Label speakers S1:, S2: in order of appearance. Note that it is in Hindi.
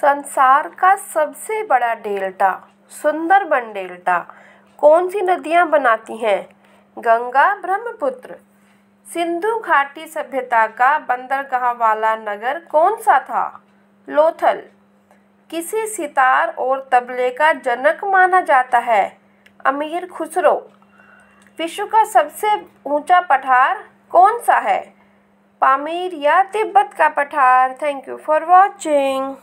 S1: संसार का सबसे बड़ा डेल्टा सुंदरबन डेल्टा कौन सी नदियाँ बनाती हैं गंगा ब्रह्मपुत्र सिंधु घाटी सभ्यता का बंदरगाह वाला नगर कौन सा था लोथल किसी सितार और तबले का जनक माना जाता है अमीर खुसरो विश्व का सबसे ऊंचा पठार कौन सा है पामीर या तिब्बत का पठार थैंक यू फॉर वॉचिंग